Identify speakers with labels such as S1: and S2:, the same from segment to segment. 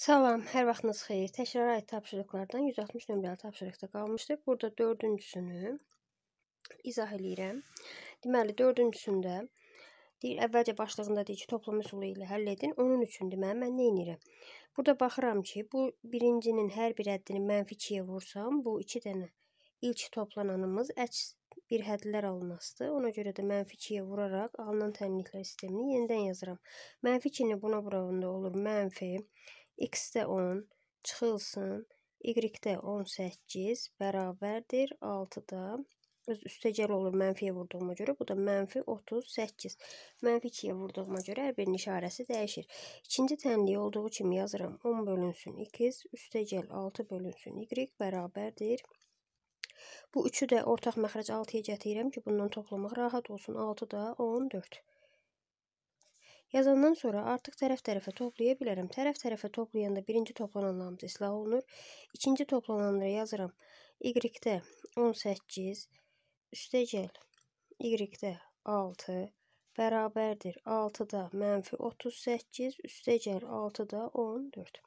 S1: Salam, hər vaxtınız xeyir. Təkrara aid tapşırıqlardan 160 nömrəli tapşırıqda qalmışdıq. Burada dördüncüsünü izah eləyirəm. Deməli, dördüncüsündə deyir, əvvəlcə başlığında deyir ki, toplum üsulu ilə həll edin. Onun üçün deməli, mən nə edirəm? Burada baxıram ki, bu birincinin hər bir həddini mənfi 2-yə vursam, bu 2 dənə ilk toplananımız əks bir hədlər alınasıdır. Ona görə də mənfi 2-yə vuraraq alınan tənliklər sistemini yenidən yazıram. Mənfi 2-ni buna vuranda olur mənfi x-də 10 çıxılsın, y-də 18 bərabərdir 6-da öz üstə gəl olur mənfiyə vurduğuma görə. Bu da mənfi 38. Mənfi 2-yə vurduğuma görə hər birinin işarəsi dəyişir. İkinci tənliyi olduğu kimi yazıram. 10 bölünsün 2, üstə gəl 6 bölünsün y bərabərdir. Bu üçü də ortaq məxrəc 6-ya gətirəm ki, bundan toplamaq rahat olsun. 6 da 14. Yazandan sonra artıq tərəf-tərəfə toplaya bilərəm. Tərəf-tərəfə toplayanda birinci toplananlarımız islah olunur. İkinci toplananlara yazıram. Y-də 18 üstəgəl Y-də 6 bərabərdir 6-da mənfi 38 üstəgəl 6-da 14.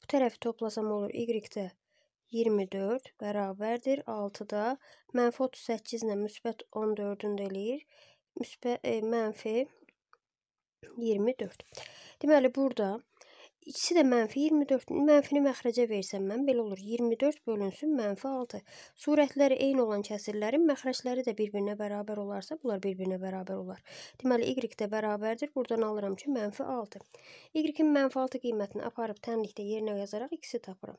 S1: Bu tərəfi toplasam olur. Y-də 24 bərabərdir 6-da mənfi 38 ilə müsbət 14-ün də eləyir. Müsbət, e, mənfi 14 24. Deməli, burada İkisi də mənfi 24. Mənfini məxrəcə versəm mən belə olur. 24 bölünsün mənfi 6. Surətləri eyni olan kəsirlərin məxrəcləri də bir-birinə bərabər olarsa, bunlar bir-birinə bərabər olar. Deməli, y də bərabərdir. Buradan alıram ki, mənfi 6. Y-in mənfi 6 qiymətini aparıb tənlikdə yerinə yazaraq ikisi tapıram.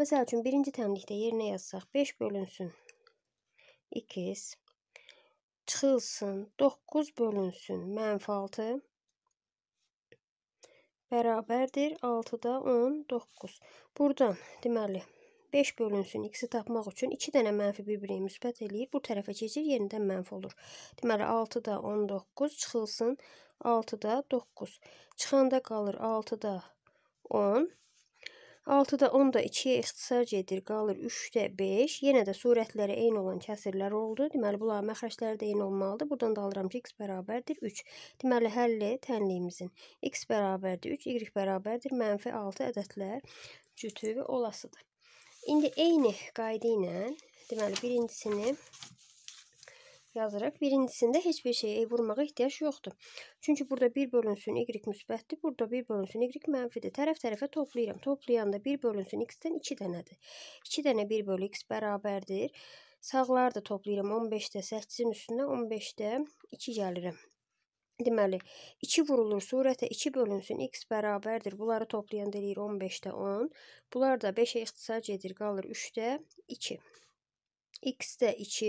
S1: Məsəl üçün, birinci tənlikdə yerinə yazsaq, 5 bölünsün 2 çıxılsın, 9 bölünsün mənfi 6 bərabərdir 6-da 10, 9. Buradan deməli 5 bölünsün x-i tapmaq üçün 2 dənə mənfi bir-birinə müsbət eləyir. Bu tərəfə keçir, yenidən mənfi olur. Deməli 6-da 19 çıxılsın 6-da 9. Çıxanda qalır 6-da 10. 6-da 10 da 2-yə ixtisar gedir, qalır 3-də 5. Yenə də surətlərə eyni olan kəsirlər oldu. Deməli, bunların məxrəcləri də eyni olmalıdır. Buradan da alıram ki, x bərabərdir 3. Deməli, həlli tənliyimizin x bərabərdir 3, y bərabərdir mənfi 6 ədədlər cütü və olasıdır. İndi eyni qayda ilə, deməli, birincisini yazırıq. Birincisində heç bir şeyə vurmağa ehtiyac yoxdur. Çünki burada 1 bölünsün y müsbətdir, burada 1 bölünsün y mənfidir. Tərəf-tərəfə toplayıram. Toplayanda 1 bölünsün x-dən 2 dənədir. 2 dənə 1 bölü x bərabərdir. Sağları da toplayıram 15-də, 8-in üstünə 15-də 2 gəlirəm. Deməli, 2 vurulur surətə 2 bölünsün x bərabərdir. Bunları toplayan eləyir 15-də 10. Bunlar da 5-ə ixtisar gedir, qalır 3-də 2 x də 2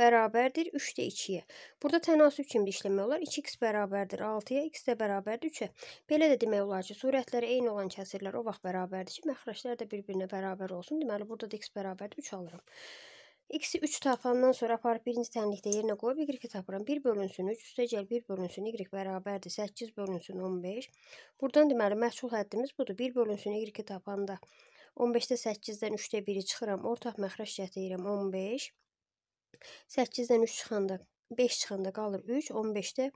S1: bərabərdir 3 də 2-yə. Burada tənasüb kimi işləmək olar. 2x bərabərdir 6-ya, x də bərabərdir 3-ə. Belə də demək olar ki, surətləri eyni olan kəsirlər o vaxt bərabərdir ki, məxrəclər də bir-birinə bərabər olsun. Deməli, burada da x bərabərdir 3 alıram. X-i 3 tapandan sonra aparıb birinci tənlikdə yerinə qoyub Y-i tapıram. 1 bölünsün 3 üstəgəl 1 bölünsün Y bərabərdir 8 bölünsün 15. Buradan deməli məhsul həddimiz budur. 1 bölünsün Y tapanda 15-də 8-dən 3-də 1-i çıxıram, ortaq məxrəc cəhət edirəm 15. 8-dən 3 çıxanda 5 çıxanda qalır 3, 15-də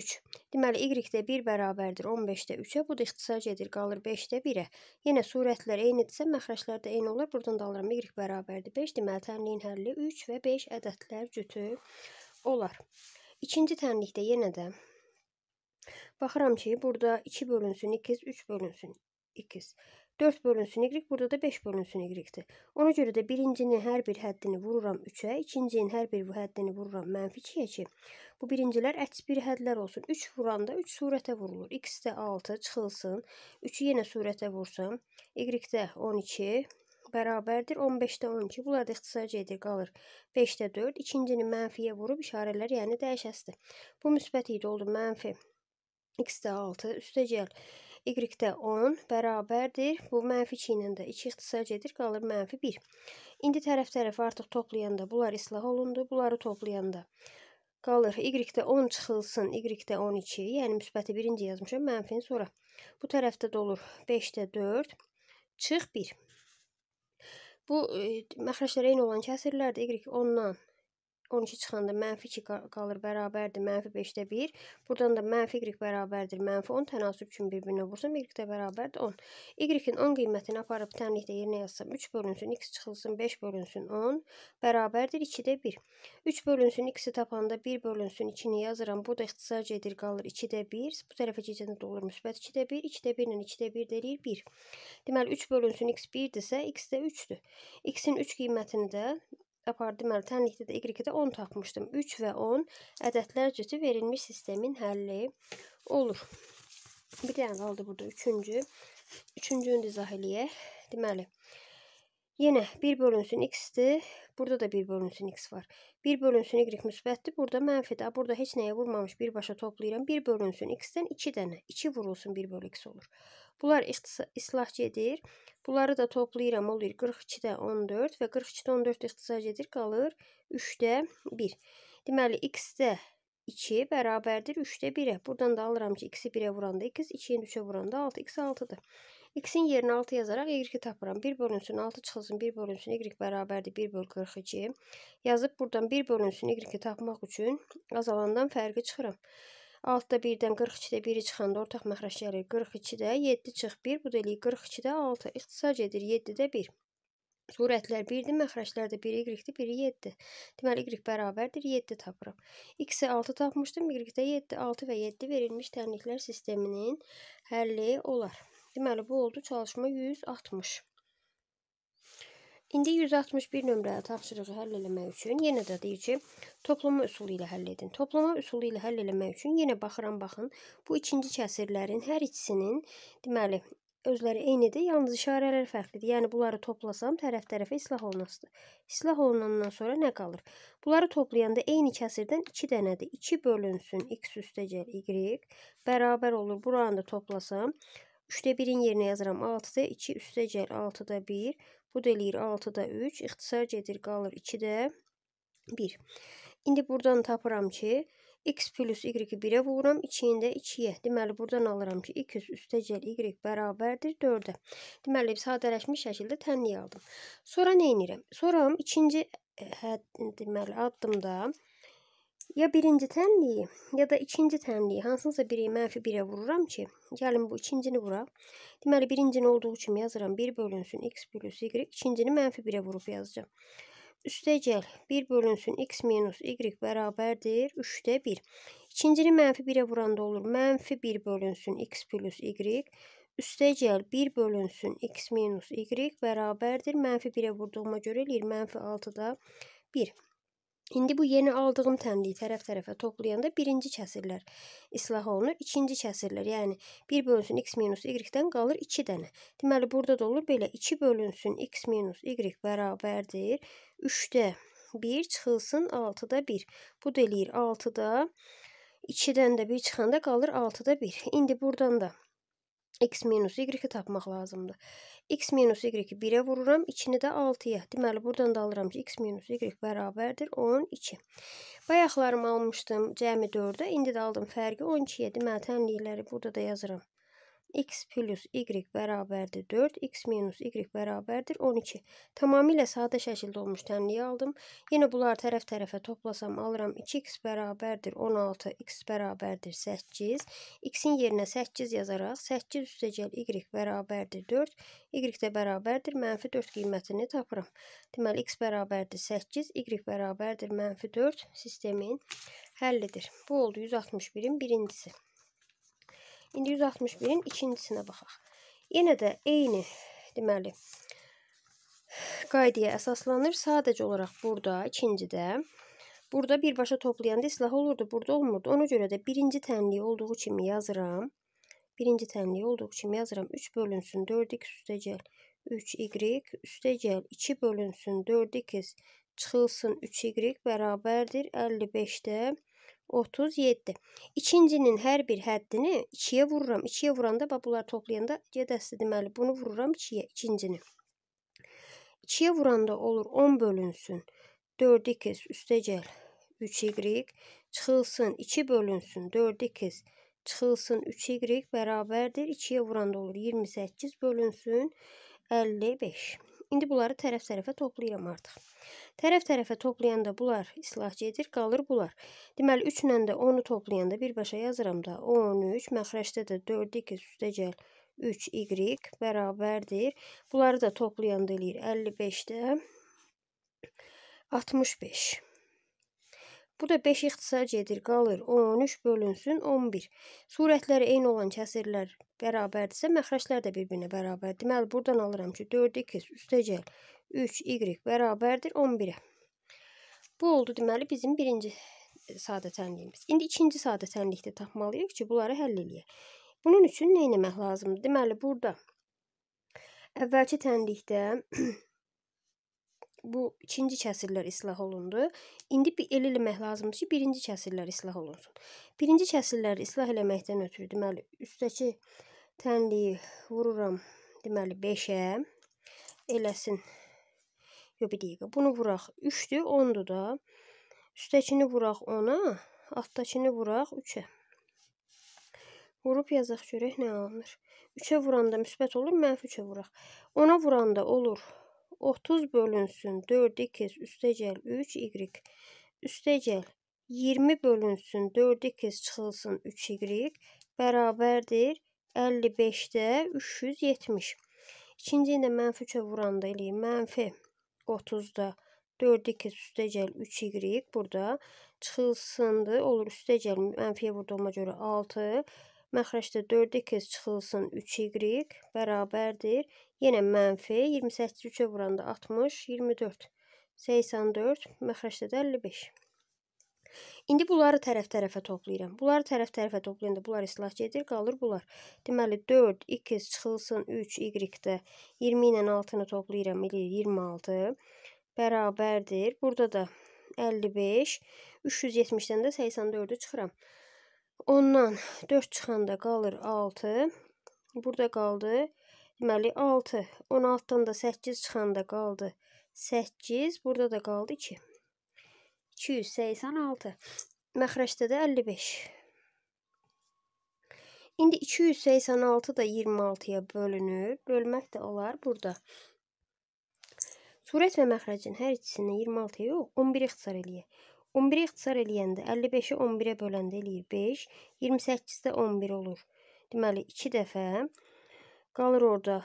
S1: 3. Deməli y-də 1 bərabərdir 15-də 3-ə. Bu da ixtisar gedir, qalır 5-də 1-ə. Yenə sürətlər eynidirsə, məxrəclər də eyni olur. Burdan da alıram y bərabərdir 5. Deməli tənliyin həlli 3 və 5 ədədlər cütü olar. İkinci tənlikdə yenə də baxıram ki, burada 2 bölünsün 2, 3 bölünsün 2. 4 bölünsün y, burada da 5 bölünsün y-dir. Ona görə də birincinin hər bir həddini vururam 3-ə, ikincinin hər bir həddini vururam mənfi 2-yə ki, bu birincilər əks bir həddlər olsun. 3 vuranda 3 surətə vurulur. X də 6 çıxılsın, 3-ü yenə surətə vursam, y də 12, bərabərdir 15-də 12. Bunlar da ixtisarca edir, qalır 5-də 4. İkincini mənfiyə vurub işarələr, yəni dəyişəsidir. Bu müsbət idi, oldu mənfi x-də 6, üstəcəl Y-də 10 bərabərdir. Bu mənfi 2 ilə də 2 ixtisar gedir, qalır mənfi 1. İndi tərəf-tərəf artıq toplayanda bunlar islah olundu. Bunları toplayanda qalır. Y-də 10 çıxılsın, Y-də 12. Yəni müsbəti birinci yazmışam, mənfini sonra. Bu tərəfdə də olur 5-də 4, çıx 1. Bu e, məxrəclər eyni olan kəsirlərdir. Y 10-dan 12 çıxanda mənfi 2 qalır, bərabərdir, mənfi 5-də 1. Buradan da mənfi y bərabərdir, mənfi 10. Tənasüb üçün bir-birinə vursun, y də bərabərdir 10. Y-in 10 qiymətini aparıb tənlikdə yerinə yazsam, 3 bölünsün, x çıxılsın, 5 bölünsün, 10. Bərabərdir 2-də 1. 3 bölünsün, x-i tapanda 1 bölünsün, 2-ni yazıram. Bu da ixtisar gedir, qalır 2-də 1. Bu tərəfə keçəndə də olur müsbət 2-də 1. 2-də 1 ilə 2-də 1 deyir 1. Deməli, 3 bölünsün, x 1-dirsə, x də 3-dür. x-in 3 qiymətini də apardım əltənlikdə də y-də 10 tapmışdım. 3 və 10 ədədlər cütü verilmiş sistemin həlli olur. Bir dənə qaldı burada üçüncü. Üçüncünü də izah eləyək. Deməli, yenə 1 bölünsün x-dir. Burada da 1 bölünsün x var. 1 bölünsün y müsbətdir. Burada mənfidir. Burada heç nəyə vurmamış birbaşa toplayıram. 1 bölünsün x-dən 2 dənə. 2 vurulsun 1 bölü x olur. Bunlar islaç edir. Bunları da toplayıram olur 42-də 14 və 42-də 14 ixtisar edir qalır 3-də 1. Deməli x-də 2 bərabərdir 3-də 1-ə. Buradan da alıram ki, x-i 1-ə vuranda 2, 2-ni 3-ə vuranda 6, x 6-dır. X-in yerinə 6 yazaraq y-i tapıram. 1 bölünsün 6 çıxılsın 1 bölünsün y bərabərdir 1 böl 42. Yazıb buradan 1 bölünsün y-i tapmaq üçün azalandan fərqi çıxıram. 6-da 1-dən 42-də 1-i çıxanda ortaq məxrəc gəlir 42-də, 7 çıx 1, bu da eləyir 42-də 6, ixtisar gedir 7-də 1. Surətlər 1-dir, məxrəclər də 1 y-dir, 1 7. Deməli y bərabərdir 7 tapıram. X-i 6 tapmışdım, y-də 7, 6 və 7 verilmiş tənliklər sisteminin həlli olar. Deməli bu oldu çalışma 160. İndi 161 nömrəli tapşırığı həll eləmək üçün yenə də deyir ki, toplama üsulu ilə həll edin. Toplama üsulu ilə həll eləmək üçün yenə baxıram baxın. Bu ikinci kəsirlərin hər ikisinin deməli özləri eynidir, yalnız işarələr fərqlidir. Yəni bunları toplasam tərəf-tərəfə islah olunasıdır. İslah olunandan sonra nə qalır? Bunları toplayanda eyni kəsirdən 2 dənədir. 2 bölünsün x üstəgəl y bərabər olur. Buranı da toplasam 3-də 1-in yerinə yazıram 6-da 2 üstəgəl 6-da 1 Bu da eləyir 6 da 3. İxtisar gedir, qalır 2 də 1. İndi buradan tapıram ki, x plus y-i 1-ə vururam, 2-ni də 2-yə. Deməli, buradan alıram ki, 200 üstəcəl y bərabərdir 4-ə. Deməli, sadələşmiş şəkildə tənliyə aldım. Sonra nə inirəm? Sonra ikinci hə, deməli, addımda Ya birinci tenliyi ya da ikinci tenliyi hansınıza biri mənfi 1 vururam ki, gəlin bu ikincini vura. Deməli, birincini olduğu kimi yazıram. 1 bölünsün x bölüsü y, ikincini mənfi 1-ə vurub yazacağım. Üstə gəl, 1 bölünsün x minus y bərabərdir 3-də 1. İkincini mənfi 1-ə vuranda olur. Mənfi 1 bölünsün x plus y. Üstə gəl, 1 bölünsün x minus y bərabərdir. Mənfi 1-ə vurduğuma görə eləyir. Mənfi 6 1. İndi bu yeni aldığım tənliyi tərəf-tərəfə toplayanda birinci kəsirlər islah olunur, ikinci kəsirlər, yəni 1 bölünsün x minus y-dən qalır 2 dənə. Deməli, burada da olur belə 2 bölünsün x minus y bərabərdir 3-də 1 çıxılsın 6-da 1. Bu da eləyir 6-da 2-dən də 1 çıxanda qalır 6-da 1. İndi buradan da x minus y-i tapmaq lazımdır. x minus y-i 1-ə vururam, içini də 6-ya. Deməli, buradan da alıram ki, x minus y bərabərdir 12. Bayaqlarımı almışdım cəmi 4-ə, indi də aldım fərqi 12-yə. Deməli, təmlikləri burada da yazıram x plus y bərabərdir 4, x minus y bərabərdir 12. Tamamilə sadə şəkildə olmuş tənliyi aldım. Yenə bunlar tərəf-tərəfə toplasam alıram 2x bərabərdir 16, x bərabərdir 8. x-in yerinə 8 yazaraq 8 üstəcəl y bərabərdir 4, y də bərabərdir mənfi 4 qiymətini tapıram. Deməli, x bərabərdir 8, y bərabərdir mənfi 4 sistemin həllidir. Bu oldu 161-in birincisi. İndi 161-in ikincisinə baxaq. Yenə də eyni, deməli, qaydaya əsaslanır. Sadəcə olaraq burada, ikincidə, burada birbaşa toplayanda islah olurdu, burada olmurdu. Ona görə də birinci tənliyi olduğu kimi yazıram. Birinci tənliyi olduğu kimi yazıram. 3 bölünsün, 4x üstəcəl, 3y üstəcəl, 2 bölünsün, 4x çıxılsın, 3y bərabərdir. 55-də 37. İkincinin hər bir həddini 2-yə vururam. 2-yə vuranda bax bunları toplayanda gedəsi deməli bunu vururam 2-yə ikincini. 2-yə vuranda olur 10 bölünsün. 4 2 üstə gəl. 3y çıxılsın 2 bölünsün 4 2 çıxılsın 3y bərabərdir 2-yə vuranda olur 28 bölünsün 55. İndi bunları tərəf-tərəfə toplayıram artıq. Tərəf-tərəfə toplayanda bunlar islahçı edir, qalır bunlar. Deməli 3 ilə də 10-u toplayanda birbaşa yazıram da 13, məxrəcdə də 4 2 üstə gəl 3 y bərabərdir. Bunları da toplayanda eləyir 55-də 65. Bu da 5-i ixtisar gedir, qalır 13 bölünsün 11. Surətləri eyni olan kəsirlər bərabərdirsə, məxrəclər də bir-birinə bərabərdir. Deməli, buradan alıram ki, 4 2 üstəgəl 3 y bərabərdir 11-ə. Bu oldu deməli bizim birinci e, sadə tənliyimiz. İndi ikinci sadə tənlikdə tapmalıyıq ki, bunları həll eləyək. Bunun üçün nə etmək lazımdır? Deməli, burada əvvəlki tənlikdə bu ikinci kəsirlər islah olundu. İndi el eləmək lazımdır ki, birinci kəsirlər islah olunsun. Birinci kəsirləri islah eləməkdən ötürü deməli üstdəki tənliyi vururam deməli 5-ə. Eləsin. Yox bir dəqiqə. Bunu vuraq 3-dür, 10-dur da. Üstdəkini vuraq 10-a, altdakını vuraq 3-ə. Vurub yazaq görək nə alınır. 3-ə vuranda müsbət olur, mənfi 3-ə vuraq. 10-a vuranda olur 30 bölünsün 4 kez üstəcəl 3 y üstəcəl 20 bölünsün 4 kez çıxılsın 3 y bərabərdir 55-də 370. İkinci ilə mənfi 3-ə vuranda eləyim. Mənfi 30-da 4 kez üstəcəl 3 y burada çıxılsındır. Olur üstəcəl mənfiyə vurduğuma görə 6 Məxrəcdə 4 kez çıxılsın 3y bərabərdir. Yenə mənfi 28 3-ə vuranda 60, 24, 84, məxrəcdə də 55. İndi bunları tərəf-tərəfə toplayıram. Bunları tərəf-tərəfə toplayanda bunlar islah gedir, qalır bunlar. Deməli 4 2 çıxılsın 3 y-də 20 ilə 6-nı toplayıram, eləyir 26. Bərabərdir. Burada da 55, 370-dən də 84-ü çıxıram. Ondan 4 çıxanda qalır 6. Burada qaldı. Deməli 6. 16-dan da 8 çıxanda qaldı 8. Burada da qaldı 2. 286. Məxrəcdə də 55. İndi 286 da 26-ya bölünür. Bölmək də olar burada. Surət və məxrəcin hər ikisinə 26-ya yox, 11 ixtisar eləyək. 11-i ixtisar eləyəndə 55-i 11-ə böləndə eləyir 5, 28-də 11 olur. Deməli 2 dəfə qalır orada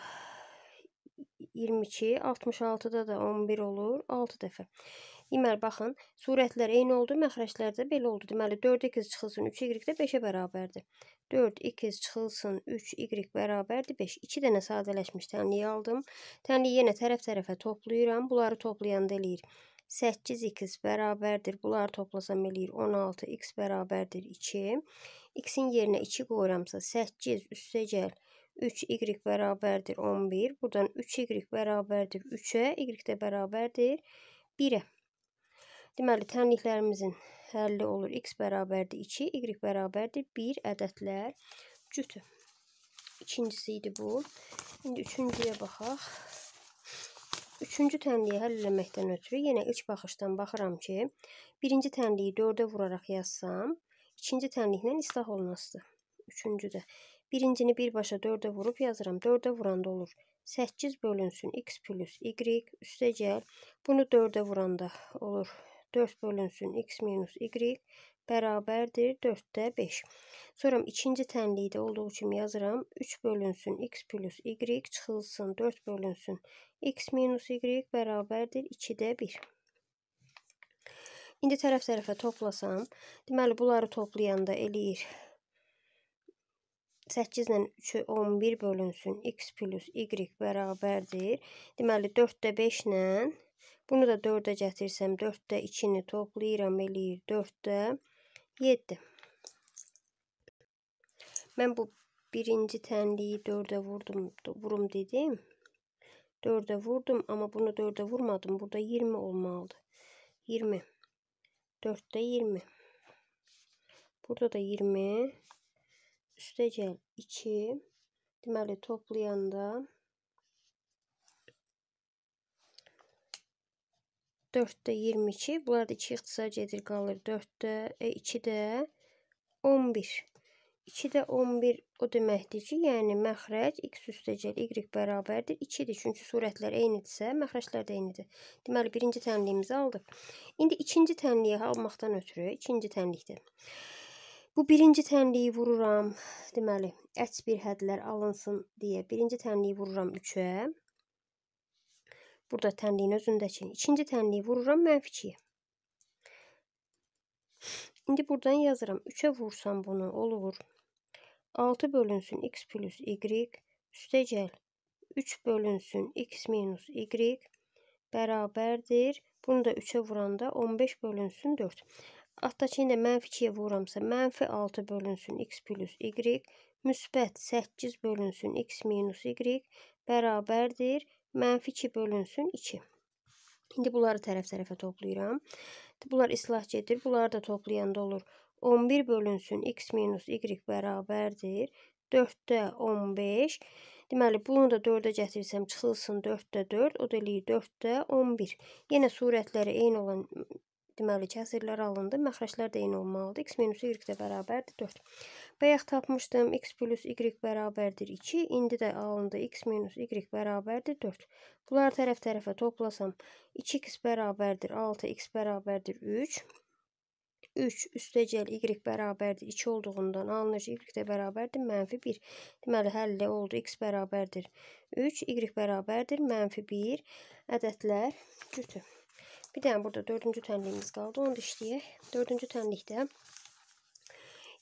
S1: 22, 66-da da 11 olur, 6 dəfə. Deməli, baxın, surətlər eyni oldu, məxrəclər də belə oldu. Deməli, 4x çıxılsın 3y də 5-ə bərabərdir. 4x çıxılsın 3y bərabərdir 5. 2 dənə sadələşmiş tənliyi aldım. Tənliyi yenə tərəf-tərəfə toplayıram. Bunları toplayanda eləyir. 2 8x bərabərdir. Bunları toplasam eləyir 16. x bərabərdir 2. x-in yerinə 2 qoyuramsa 8 üstə gəl 3 y bərabərdir 11. Buradan 3 y bərabərdir 3-ə, y də bərabərdir 1-ə. Deməli, tənliklərimizin həlli olur. x bərabərdir 2, y bərabərdir 1 ədədlər cütü. İkincisi idi bu. İndi üçüncüyə baxaq. Üçüncü tənliyi həll eləməkdən ötürü yenə ilk baxışdan baxıram ki, birinci tənliyi 4-ə vuraraq yazsam, ikinci tənliklə islah olunasıdır. Üçüncü də. Birincini birbaşa 4-ə vurub yazıram. 4-ə vuranda olur. 8 bölünsün x plus y üstəgəl. Bunu 4-ə vuranda olur. 4 bölünsün x minus y bərabərdir 4-də 5. Sonra ikinci tənlikdə olduğu kimi yazıram. 3 bölünsün x plus y çıxılsın 4 bölünsün x minus y bərabərdir 2-də 1. İndi tərəf-tərəfə toplasam, deməli bunları toplayanda eləyir 8 ilə 3-ü 11 bölünsün. X plus Y bərabərdir. Deməli, 4-də 5 ilə, bunu da 4-də gətirsəm, 4-də 2-ni toplayıram, eləyir 4-də 7. Ben bu birinci tenliği dörde vurdum. Vurum dediğim. Dörde vurdum ama bunu dörde vurmadım. Burada 20 olmalı. 20. 4'te 20. Burada da 20. Üstecel 2. Deməli toplayanda 4-də 22. Bunlar da 2 ixtisar gedir, qalır 4-də, e, 2-də 11. 2-də 11 o deməkdir ki, yəni məxrəc x üstəcəl y bərabərdir 2-dir. Çünki sürətlər eynidirsə, məxrəclər də eynidir. Deməli, birinci tənliyimizi aldıq. İndi ikinci tənliyi almaqdan ötürü, ikinci tənlikdir. Bu birinci tənliyi vururam, deməli, əks bir hədlər alınsın deyə birinci tənliyi vururam 3-ə. Burada tənliyin özündəkini ikinci tənliyi vururam mənfi 2-yə. İndi buradan yazıram. 3-ə vursam bunu olur. 6 bölünsün x plus y üstə gəl. 3 bölünsün x minus y bərabərdir. Bunu da 3-ə vuranda 15 bölünsün 4. Altdakini də mənfi 2-yə vuramsa, mənfi 6 bölünsün x plus y, müsbət 8 bölünsün x minus y bərabərdir. Mənfi 2 bölünsün 2. İndi bunları tərəf-tərəfə toplayıram. Bunlar islah gedir. Bunları da toplayanda olur. 11 bölünsün x minus y bərabərdir. 4-də 15. Deməli, bunu da 4-ə gətirsəm, çıxılsın 4-də 4, o da eləyir 4-də 11. Yenə surətləri eyni olan, deməli, kəsirlər alındı, məxrəclər də eyni olmalıdır. x minus y də bərabərdir 4. Bayaq tapmışdım x plus y bərabərdir 2. İndi də alındı x minus y bərabərdir 4. Bunlar tərəf tərəfə toplasam 2x bərabərdir 6x bərabərdir 3. 3 üstəgəl y bərabərdir 2 olduğundan alınır ki, y də bərabərdir mənfi 1. Deməli, həlli oldu x bərabərdir 3, y bərabərdir mənfi 1 ədədlər cütü. Bir dənə burada dördüncü tənliyimiz qaldı, onu da işləyək. Dördüncü tənlikdə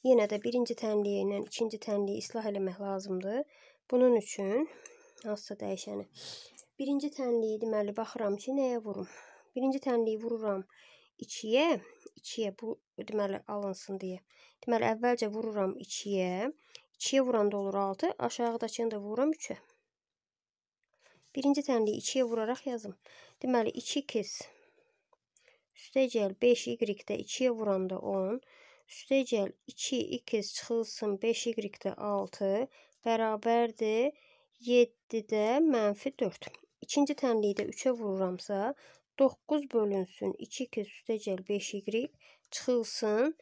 S1: yenə də birinci tənliyi ilə ikinci tənliyi islah eləmək lazımdır. Bunun üçün hansısa dəyişəni. Birinci tənliyi deməli baxıram ki, nəyə vurum. Birinci tənliyi vururam 2-yə, 2-yə bu deməli alınsın deyə. Deməli əvvəlcə vururam 2-yə. 2-yə vuranda olur 6, aşağıdakını da vururam 3-ə. Birinci tənliyi 2-yə vuraraq yazım. Deməli 2 kis üstə gəl 5 y-də 2-yə vuranda 10. Üstə gəl 2x çıxılsın 5y-də 6 bərabərdir 7-də mənfi 4. İkinci tənlikdə 3-ə vururamsa 9 bölünsün 2x üstə gəl 5y çıxılsın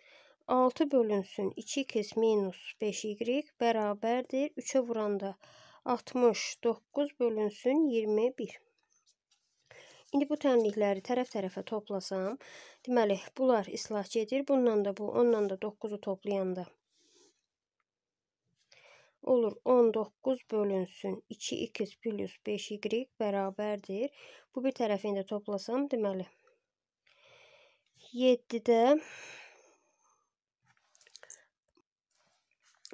S1: 6 bölünsün 2x minus 5y bərabərdir 3-ə vuranda 60 9 bölünsün 21. İndi bu təmlikləri tərəf-tərəfə toplasam, deməli, bunlar islah gedir. Bundan da bu, ondan da 9-u toplayanda olur 19 bölünsün 2x plus 5y bərabərdir. Bu bir tərəfini də toplasam, deməli, 7-də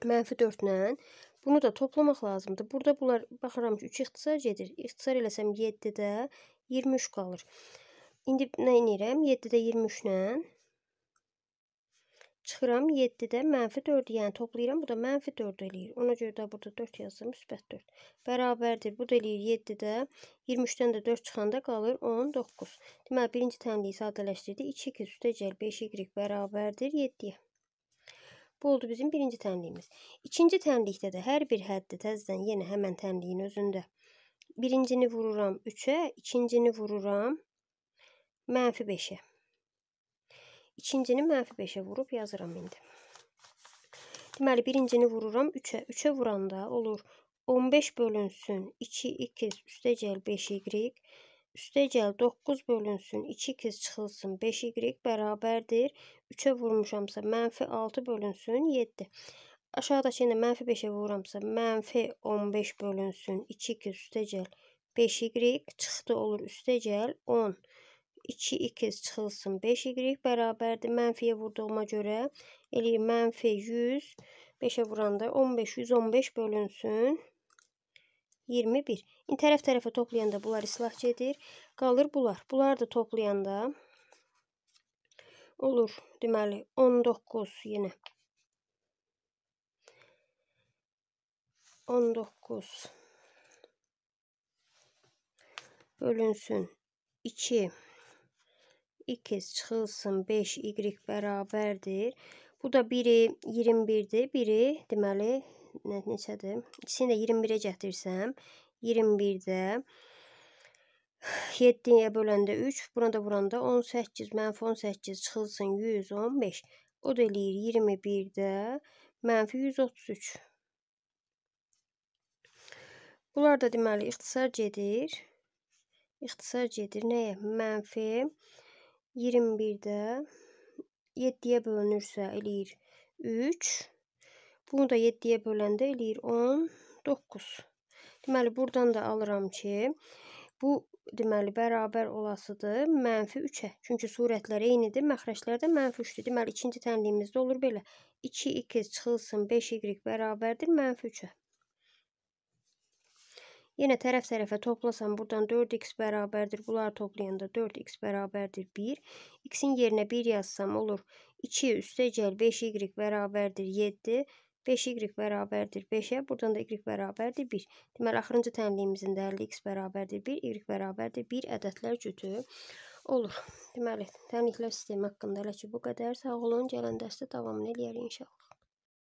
S1: mənfi 4 ilə bunu da toplamaq lazımdır. Burada bunlar, baxıram ki, 3 ixtisar gedir. İxtisar eləsəm 7-də 23 qalır. İndi nə inirəm? 7-də 23-lə çıxıram 7-də mənfi 4-ü, yəni toplayıram, bu da mənfi 4 eləyir. Ona görə də burada 4 yazdım, müsbət 4. Bərabərdir, bu da eləyir 7-də, 23-dən də 4 çıxanda qalır 19. Deməli, birinci tənliyi sadələşdirdi, 2, 2 üstə gəl, 5, y bərabərdir 7-yə. Bu oldu bizim birinci tənliyimiz. İkinci tənlikdə də hər bir həddi təzdən yenə həmən tənliyin özündə. Birincini vururam 3-ə, ikincini vururam mənfi 5-ə. İkincini mənfi 5-ə vurub yazıram indi. Deməli, birincini vururam 3-ə. 3-ə vuranda olur 15 bölünsün 2x üstəcəl 5y üstəcəl 9 bölünsün 2x çıxılsın 5y bərabərdir. 3-ə vurmuşamsa mənfi 6 bölünsün 7. Aşağıdakı ilə mənfi 5-ə vururamsa, mənfi 15 bölünsün. 2x üstəcəl 5y çıxdı olur üstəcəl 10. 2x çıxılsın 5y bərabərdir. Mənfiyə vurduğuma görə eləyir mənfi 100. 5-ə vuranda 15, 115 bölünsün. 21. İn tərəf tərəfə toplayanda bunlar islah gedir. Qalır bunlar. Bunlar da toplayanda olur. Deməli 19 yenə. 19 bölünsün 2 ikiz çıxılsın 5 y bərabərdir. Bu da biri 21-dir. Biri deməli nə, neçədir? İkisini də 21-ə gətirsəm 21-də 7-yə böləndə 3, buna da vuranda 18, mənfi 18 çıxılsın 115. O da eləyir 21-də mənfi 133. Bunlar da deməli ixtisar gedir. İxtisar gedir nəyə? Mənfi 21-də 7-yə bölünürsə eləyir 3. Bunu da 7-yə böləndə eləyir 19. Deməli, buradan da alıram ki, bu deməli bərabər olasıdır mənfi 3-ə. Çünki surətlər eynidir, məxrəclər də mənfi 3-dür. Deməli, ikinci tənliyimizdə olur belə. 2x çıxılsın 5y bərabərdir mənfi 3-ə. Yenə tərəf tərəfə toplasam buradan 4x bərabərdir. Bunları toplayanda 4x bərabərdir 1. X-in yerinə 1 yazsam olur. 2 üstəcəl 5y bərabərdir 7. 5y bərabərdir 5-ə. Buradan da y bərabərdir 1. Deməli, axırıncı tənliyimizin də 50x bərabərdir 1, y bərabərdir 1 ədədlər cütü olur. Deməli, tənliklər sistemi haqqında elə ki, bu qədər. Sağ olun, gələn dəstə davamını eləyər inşallah.